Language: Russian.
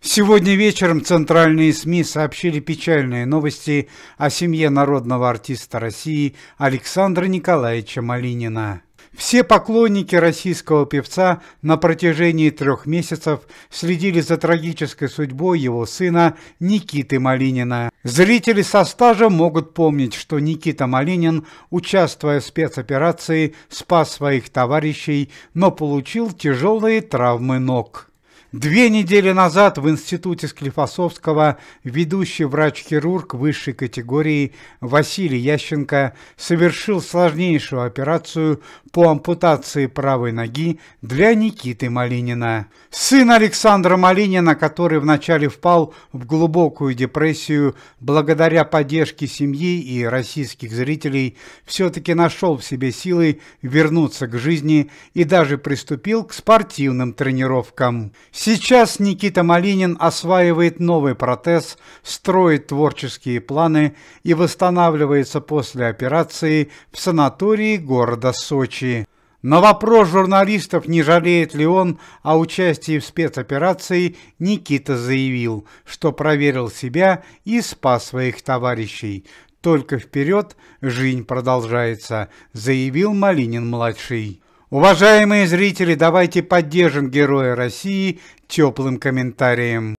Сегодня вечером центральные СМИ сообщили печальные новости о семье народного артиста России Александра Николаевича Малинина. Все поклонники российского певца на протяжении трех месяцев следили за трагической судьбой его сына Никиты Малинина. Зрители со стажем могут помнить, что Никита Малинин, участвуя в спецоперации, спас своих товарищей, но получил тяжелые травмы ног. Две недели назад в институте Склифосовского ведущий врач-хирург высшей категории Василий Ященко совершил сложнейшую операцию по ампутации правой ноги для Никиты Малинина. Сын Александра Малинина, который вначале впал в глубокую депрессию, благодаря поддержке семьи и российских зрителей, все-таки нашел в себе силы вернуться к жизни и даже приступил к спортивным тренировкам. Сейчас Никита Малинин осваивает новый протез, строит творческие планы и восстанавливается после операции в санатории города Сочи случае. На вопрос журналистов, не жалеет ли он о участии в спецоперации, Никита заявил, что проверил себя и спас своих товарищей. «Только вперед, жизнь продолжается», — заявил Малинин-младший. Уважаемые зрители, давайте поддержим Героя России теплым комментарием.